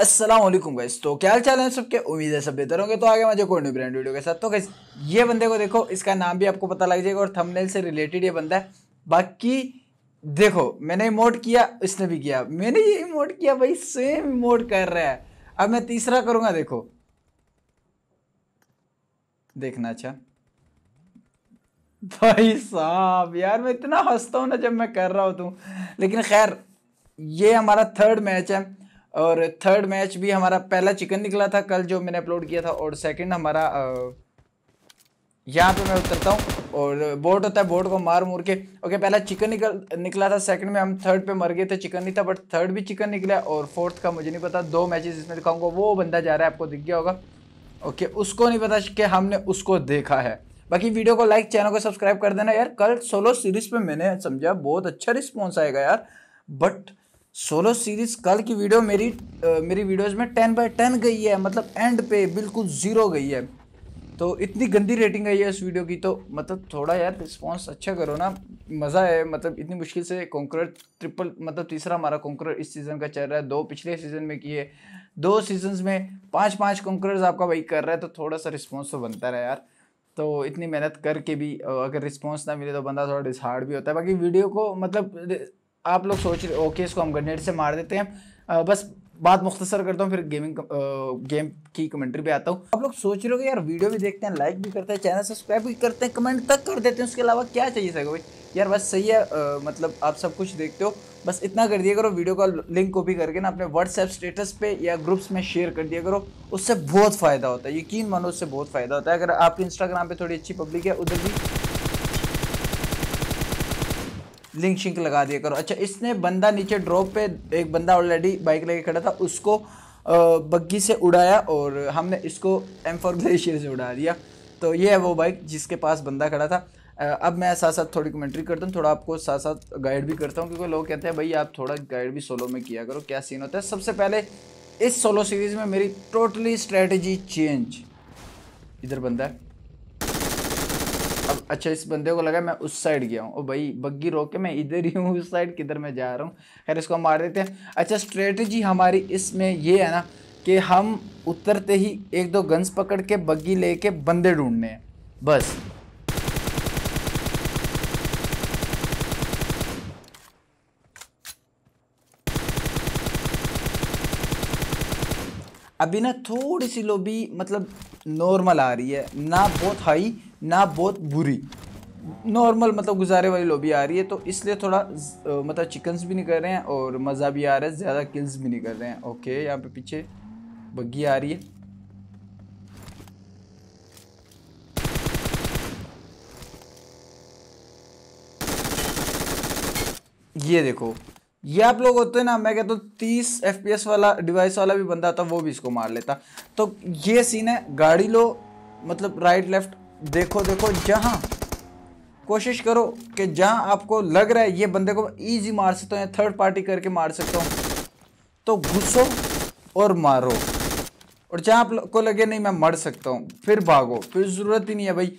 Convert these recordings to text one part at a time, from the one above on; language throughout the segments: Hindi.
असलम गैस तो क्या चाल है सबके उम्मीद है सब बेहतर होंगे तो आगे मुझे कोई ब्रांड वीडियो के साथ तो गैस ये बंदे को देखो इसका नाम भी आपको पता लग जाएगा और थंबनेल से रिलेटेड ये बंदा है बाकी देखो मैंने इमोट किया इसने भी किया मैंने ये इमोट किया भाई सेम इमोट कर रहा है अब मैं तीसरा करूँगा देखो देखना अच्छा भाई साहब यार मैं इतना हंसता हूँ ना जब मैं कर रहा होता तू लेकिन खैर ये हमारा थर्ड मैच है और थर्ड मैच भी हमारा पहला चिकन निकला था कल जो मैंने अपलोड किया था और सेकंड हमारा यहाँ पे मैं उतरता हूँ और बोट होता है बोट को मार मूर के ओके पहला चिकन निकल निकला था सेकंड में हम थर्ड पे मर गए थे चिकन नहीं था बट थर्ड भी चिकन निकला और फोर्थ का मुझे नहीं पता दो मैचेस इसमें दिखाऊंगा वो बंदा जा रहा है आपको दिख गया होगा ओके उसको नहीं पता कि हमने उसको देखा है बाकी वीडियो को लाइक चैनल को सब्सक्राइब कर देना यार कल सोलो सीरीज पर मैंने समझा बहुत अच्छा रिस्पॉन्स आएगा यार बट सोलो सीरीज कल की वीडियो मेरी आ, मेरी वीडियोज़ में टेन बाई टेन गई है मतलब एंड पे बिल्कुल ज़ीरो गई है तो इतनी गंदी रेटिंग आई है इस वीडियो की तो मतलब थोड़ा यार रिस्पॉन्स अच्छा करो ना मज़ा है मतलब इतनी मुश्किल से कॉन्करर ट्रिपल मतलब तीसरा हमारा कॉन्करर इस सीज़न का चल रहा है दो पिछले सीज़न में किए दो सीजन्स में पांच पांच कॉन्करर्स आपका वही कर रहा है तो थोड़ा सा रिस्पॉन्स तो बनता रहा यार तो इतनी मेहनत करके भी अगर रिस्पॉन्स ना मिले तो बंदा थोड़ा डिसहार्ड भी होता है बाकी वीडियो को मतलब आप लोग सोच रहे ओके इसको हम ग्रेनेड से मार देते हैं आ, बस बात मुख्तसर करता हूँ फिर गेमिंग आ, गेम की कमेंट्री पे आता हूँ आप लोग सोच रहे हो कि यार वीडियो भी देखते हैं लाइक भी करते हैं चैनल सब्सक्राइब भी करते हैं कमेंट तक कर देते हैं उसके अलावा क्या चाहिए सर भाई यार बस सही है आ, मतलब आप सब कुछ देखते हो बस इतना कर दिया करो वीडियो का लिंक कॉपी करके ना अपने व्हाट्सएप स्टेटस पे या ग्रुप्स में शेयर कर दिया करो उससे बहुत फ़ायदा होता है यकीन मानो उससे बहुत फ़ायदा होता है अगर आपके इंस्टाग्राम पे थोड़ी अच्छी पब्लिक है उधर भी लिंक शिंक लगा दिया करो अच्छा इसने बंदा नीचे ड्रॉप पे एक बंदा ऑलरेडी बाइक लेके खड़ा था उसको बग्गी से उड़ाया और हमने इसको एम फोर ग्लेशियर से उड़ा दिया तो ये है वो बाइक जिसके पास बंदा खड़ा था अब मैं साथ साथ थोड़ी कमेंट्री करता हूँ थोड़ा आपको साथ साथ गाइड भी करता हूँ क्योंकि लोग कहते हैं भाई आप थोड़ा गाइड भी सोलो में किया करो क्या सीन होता है सबसे पहले इस सोलो सीरीज़ में मेरी टोटली स्ट्रेटजी चेंज इधर बंदा है अच्छा इस बंदे को लगा मैं उस साइड गया हूँ ओ भाई बग्गी रोक के मैं इधर ही हूँ उस साइड किधर मैं जा रहा हूँ खैर इसको हम मार देते हैं अच्छा स्ट्रेटजी हमारी इसमें ये है ना कि हम उतरते ही एक दो गन्स पकड़ के बग्गी लेके बंदे ढूंढने हैं बस अभी ना थोड़ी सी लोबी मतलब नॉर्मल आ रही है ना बहुत हाई ना बहुत बुरी नॉर्मल मतलब गुजारे वाली लोबी आ रही है तो इसलिए थोड़ा मतलब चिकन्स भी नहीं कर रहे हैं और मज़ा भी आ रहा है ज़्यादा किल्स भी नहीं कर रहे हैं ओके यहाँ पे पीछे बग्गी आ रही है ये देखो ये आप लोग होते हैं ना मैं कहता हूँ तीस एफ वाला डिवाइस वाला भी बंदा था वो भी इसको मार लेता तो ये सीन है गाड़ी लो मतलब राइट लेफ्ट देखो देखो जहाँ कोशिश करो कि जहाँ आपको लग रहा है ये बंदे को इजी मार सकता हूँ या थर्ड पार्टी करके मार सकता हूँ तो घुसो और मारो और जहाँ को लगे नहीं मैं मर सकता हूँ फिर भागो फिर ज़रूरत ही नहीं है भाई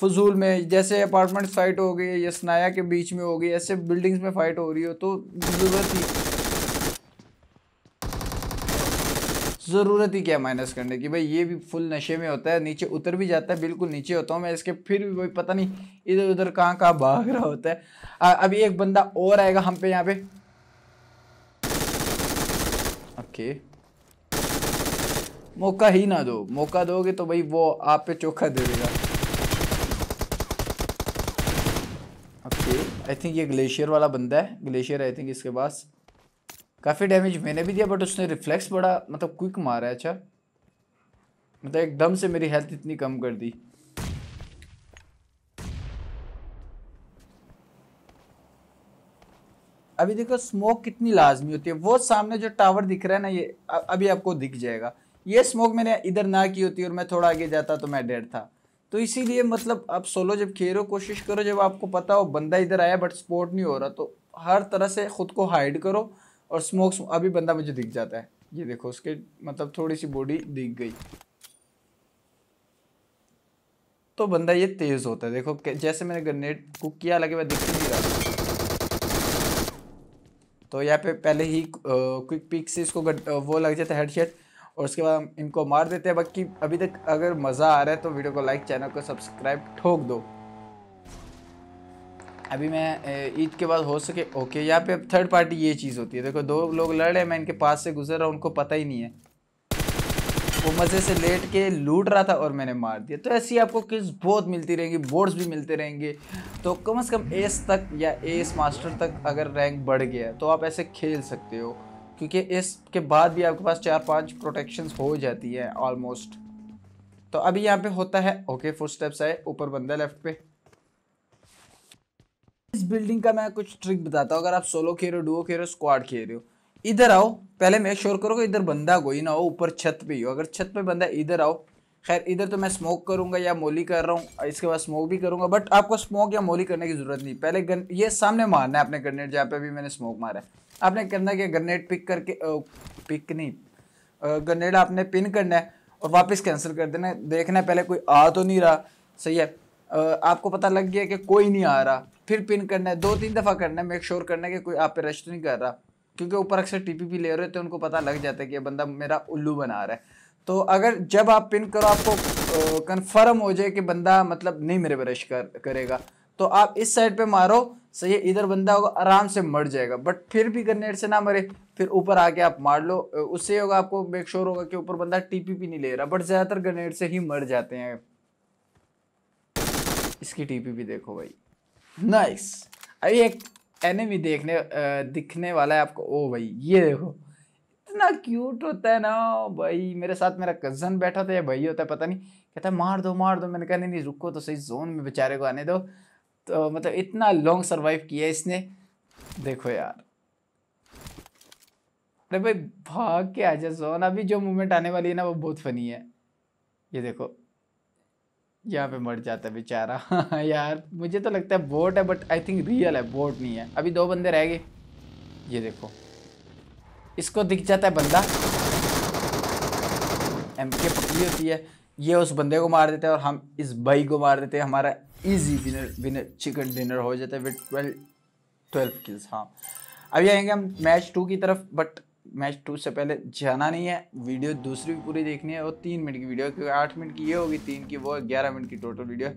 फजूल में जैसे अपार्टमेंट फाइट हो गई या सनाया के बीच में हो गई ऐसे बिल्डिंग्स में फ़ाइट हो रही हो तो ज़रूरत ही ज़रूरत ही क्या माइनस करने की भाई ये भी फुल नशे में होता है नीचे उतर भी जाता है बिल्कुल नीचे होता हूँ मैं इसके फिर भी भाई पता नहीं इधर उधर कहाँ कहाँ भाग रहा होता है आ, अभी एक बंदा और आएगा हम पे यहाँ पे ओके मौका ही ना दो मौका दोगे तो भाई वो आप पे चोखा दे देगा आई थिंक ये ग्लेशियर वाला बंदा है ग्लेशियर आई थिंक इसके पास काफ़ी डैमेज मैंने भी दिया बट उसने रिफ्लेक्स बड़ा मतलब क्विक मारा है अच्छा मतलब एकदम से मेरी हेल्थ इतनी कम कर दी अभी देखो स्मोक कितनी लाजमी होती है वो सामने जो टावर दिख रहा है ना ये अभी आपको दिख जाएगा ये स्मोक मैंने इधर ना की होती और मैं थोड़ा आगे जाता तो मैं डेड था तो इसीलिए मतलब आप सोलो जब खेलो कोशिश करो जब आपको पता हो बंदा इधर आया बट स्पोर्ट नहीं हो रहा तो हर तरह से ख़ुद को हाइड करो और स्मोक अभी बंदा मुझे दिख जाता है ये देखो उसके मतलब थोड़ी सी बॉडी दिख गई तो बंदा ये तेज़ होता है देखो जैसे मैंने ग्रेनेड कुक किया लगे मैं दिख नहीं रहा तो यहाँ पे पहले ही क्विक पिक से इसको वो लग जाता है हेडशेट और उसके बाद हम इनको मार देते हैं बाकी अभी तक अगर मज़ा आ रहा है तो वीडियो को लाइक चैनल को सब्सक्राइब ठोक दो अभी मैं ईद के बाद हो सके ओके यहाँ पे अब थर्ड पार्टी ये चीज़ होती है देखो दो लोग लड़ रहे हैं मैं इनके पास से गुजर रहा हूँ उनको पता ही नहीं है वो मज़े से लेट के लूट रहा था और मैंने मार दिया तो ऐसी आपको किस बहुत मिलती रहेंगी बोर्ड्स भी मिलते रहेंगे तो कम से कम एस तक या एस मास्टर तक अगर रैंक बढ़ गया तो आप ऐसे खेल सकते हो क्योंकि इसके बाद भी आपके पास चार पांच प्रोटेक्शंस हो जाती है ऑलमोस्ट तो अभी यहाँ पे होता है ओके फुट स्टेप्स आए ऊपर बंदा लेफ्ट पे इस बिल्डिंग का मैं कुछ ट्रिक बताता हूँ अगर आप सोलो खेल रहे हो डुओ खेल रहे हो स्क्वाड खेल रहे हो इधर आओ पहले मैं श्योर करो इधर बंदा कोई ना हो ऊपर छत पे ही हो अगर छत पे बंदा इधर आओ खैर इधर तो मैं स्मोक करूंगा या मोली कर रहा हूँ इसके बाद स्मोक भी करूंगा बट आपको स्मोक या मोली करने की जरूरत नहीं पहले गन ये सामने मारना है अपने ग्रेनेड जहाँ पे भी मैंने स्मोक मारा है आपने करना क्या ग्रनेड पिक करके पिक नहीं ग्रनेड आपने पिन करना है और वापस कैंसिल कर देना है देखना है पहले कोई आ तो नहीं रहा सही है आपको पता लग गया कि कोई नहीं आ रहा फिर पिन करना है दो तीन दफ़ा करना है मेक श्योर करना है कि कोई आप पे रश तो नहीं कर रहा क्योंकि ऊपर अक्सर टी पी ले रहे थे उनको पता लग जाता है कि बंदा मेरा उल्लू बना रहा है तो अगर जब आप पिन करो आपको कन्फर्म हो जाए कि बंदा मतलब नहीं मेरे पर रश कर, करेगा तो आप इस साइड पर मारो सही है इधर बंदा होगा आराम से मर जाएगा बट फिर भी ग्रेनेड से ना मरे फिर ऊपर आके आप मार लो उससे होगा आपको मेक श्योर होगा कि ऊपर बंदा भी नहीं ले रहा बट ज़्यादातर ग्रेनेड से ही मर जाते हैं इसकी भी देखो भाई नाइस अभी एक एनिमी देखने दिखने वाला है आपको ओ भाई ये देखो इतना क्यूट होता है ना भाई मेरे साथ मेरा कज़न बैठा था या भाई होता है पता नहीं कहता है मार दो मार दो मैंने कहा नहीं नहीं रुको तो सही जोन में बेचारे को आने दो तो मतलब इतना लॉन्ग सर्वाइव किया इसने देखो यार अरे भाई भाग के आ जा जोन अभी जो मूवमेंट आने वाली है ना वो बहुत फनी है ये देखो यहाँ पे मर जाता है बेचारा यार मुझे तो लगता है बोट है बट आई थिंक रियल है बोट नहीं है अभी दो बंदे रह गए ये देखो इसको दिख जाता है बंदा एम के पकड़ी होती है ये उस बंदे को मार देते हैं और हम इस बाई को मार देते हैं हमारा easy winner winner chicken dinner हो जाता है विद ट्वेल्व ट्वेल्व किल्स हाँ अभी आएंगे हम मैच टू की तरफ बट मैच टू से पहले जाना नहीं है वीडियो दूसरी भी पूरी देखनी है और तीन मिनट की वीडियो क्योंकि आठ मिनट की ये होगी तीन की वो ग्यारह मिनट की टोटल वीडियो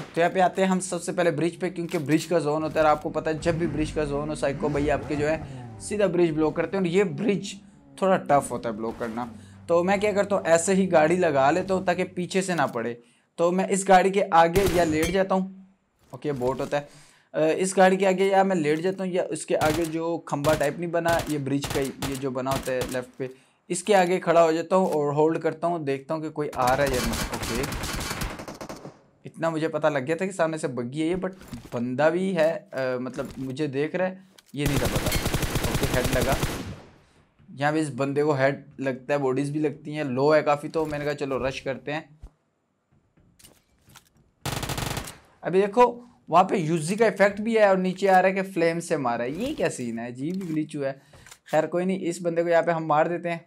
तो यहाँ पे आते हैं हम सबसे पहले ब्रिज पे क्योंकि ब्रिज का जोन होता है आपको पता है जब भी ब्रिज का जोन हो साइको भाई आपके जो है सीधा ब्रिज ब्लॉक करते हैं और ये ब्रिज थोड़ा टफ होता है ब्लॉक करना तो मैं क्या करता हूँ ऐसे ही गाड़ी लगा लेता हूँ ताकि पीछे से ना पड़े तो मैं इस गाड़ी के आगे या लेट जाता हूँ ओके बोट होता है इस गाड़ी के आगे या मैं लेट जाता हूँ या उसके आगे जो खम्बा टाइप नहीं बना ये ब्रिज का ये जो बना होता है लेफ्ट पे इसके आगे खड़ा हो जाता हूँ और होल्ड करता हूँ देखता हूँ कि कोई आ रहा है या नहीं ओके इतना मुझे पता लग गया था कि सामने से बग्गी है ये बट बंदा भी है आ, मतलब मुझे देख रहा है ये नहीं था पता ओके हेड लगा यहाँ पे इस बंदे को हेड लगता है बॉडीज भी लगती हैं लो है काफ़ी तो मैंने कहा चलो रश करते हैं अभी देखो वहाँ पे यूजी का इफेक्ट भी है और नीचे आ रहा है कि फ्लेम से मारा है ये क्या सीन है जी भी ग्लिच हुआ है खैर कोई नहीं इस बंदे को यहाँ पे हम मार देते हैं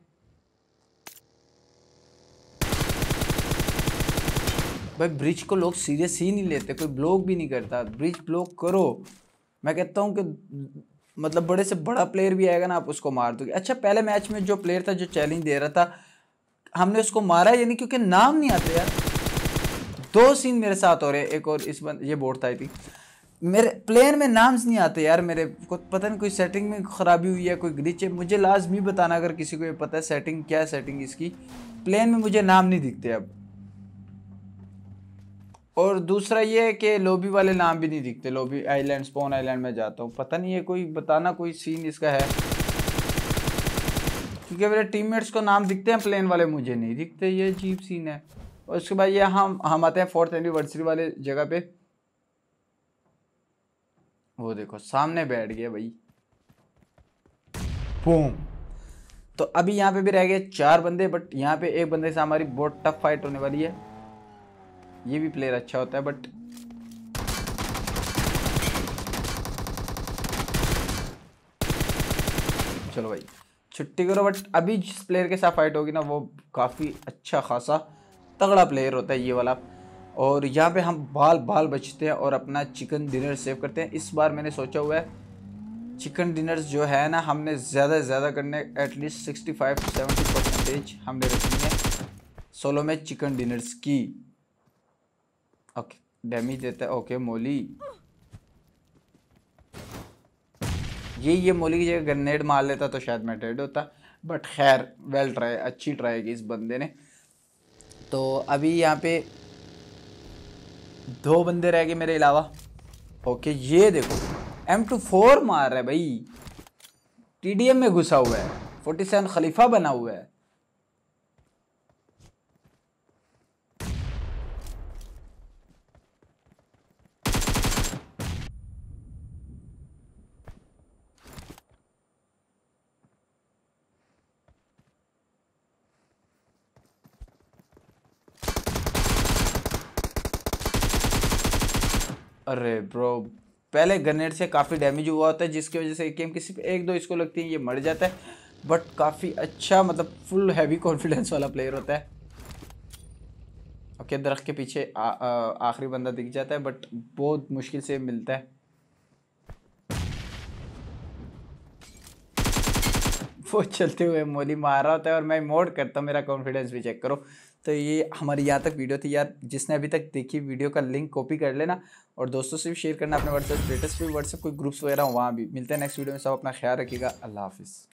भाई ब्रिज को लोग सीरियस ही नहीं लेते कोई ब्लॉक भी नहीं करता ब्रिज ब्लॉक करो मैं कहता हूँ कि मतलब बड़े से बड़ा प्लेयर भी आएगा ना आप उसको मार दोगे अच्छा पहले मैच में जो प्लेयर था जो चैलेंज दे रहा था हमने उसको मारा यानी क्योंकि नाम नहीं आते यार दो सीन मेरे साथ हो रहे एक और इस बंद ये बोर्ड था आई थिंक मेरे प्लेयर में नाम्स नहीं आते यार मेरे को पता नहीं कोई सेटिंग में ख़राबी हुई है कोई ग्लिच है मुझे लाजमी बताना अगर किसी को ये पता है सेटिंग क्या है सेटिंग इसकी प्लेन में मुझे नाम नहीं दिखते अब और दूसरा ये है कि लोबी वाले नाम भी नहीं दिखते लोबी आइलैंड स्पोन आइलैंड में जाता हूँ पता नहीं है कोई बताना कोई सीन इसका है क्योंकि मेरे टीममेट्स को नाम दिखते हैं प्लेन वाले मुझे नहीं दिखते ये अजीब सीन है और उसके बाद ये हम हम आते हैं फोर्थ एनिवर्सरी वाले जगह पे वो देखो सामने बैठ गया भाई बूम तो अभी यहाँ पे भी रह गए चार बंदे बट यहाँ पे एक बंदे से हमारी बहुत टफ फाइट होने वाली है ये भी प्लेयर अच्छा होता है बट चलो भाई छुट्टी करो बट अभी जिस प्लेयर के साथ फाइट होगी ना वो काफ़ी अच्छा खासा तगड़ा प्लेयर होता है ये वाला और यहाँ पे हम बाल बाल बचते हैं और अपना चिकन डिनर सेव करते हैं इस बार मैंने सोचा हुआ है चिकन डिनर्स जो है ना हमने ज़्यादा से ज़्यादा करने at least sixty five seventy percentage हमने रखी है सोलो में चिकन डिनर्स की ओके डैमेज देता है ओके मोली ये ये मोली की जगह ग्रेनेड मार लेता तो शायद मैं डेड होता बट खैर वेल ट्राई अच्छी ट्राई की इस बंदे ने तो अभी यहाँ पे दो बंदे रह गए मेरे अलावा ओके ये देखो एम टू फोर मार रहा है भाई टी डी एम में घुसा हुआ है फोर्टी सेवन खलीफा बना हुआ है अरे ब्रो पहले ग्रेनेड से काफ़ी डैमेज हुआ होता है जिसकी वजह से एक गेम की सिर्फ एक दो इसको लगती है ये मर जाता है बट काफ़ी अच्छा मतलब फुल हैवी कॉन्फिडेंस वाला प्लेयर होता है ओके okay, दरख्त के पीछे आखिरी बंदा दिख जाता है बट बहुत मुश्किल से मिलता है वो चलते हुए मोली मार रहा होता है और मैं मोड करता हूँ मेरा कॉन्फिडेंस भी चेक करो तो ये हमारी यहाँ तक वीडियो थी यार जिसने अभी तक देखी वीडियो का लिंक कॉपी कर लेना और दोस्तों से भी शेयर करना अपने व्हाट्सएप स्टेटस पर व्हाट्सएप कोई ग्रुप्स वगैरह वहाँ भी मिलते हैं नेक्स्ट वीडियो में सब अपना ख्याल रखिएगा अल्लाह हाफिज़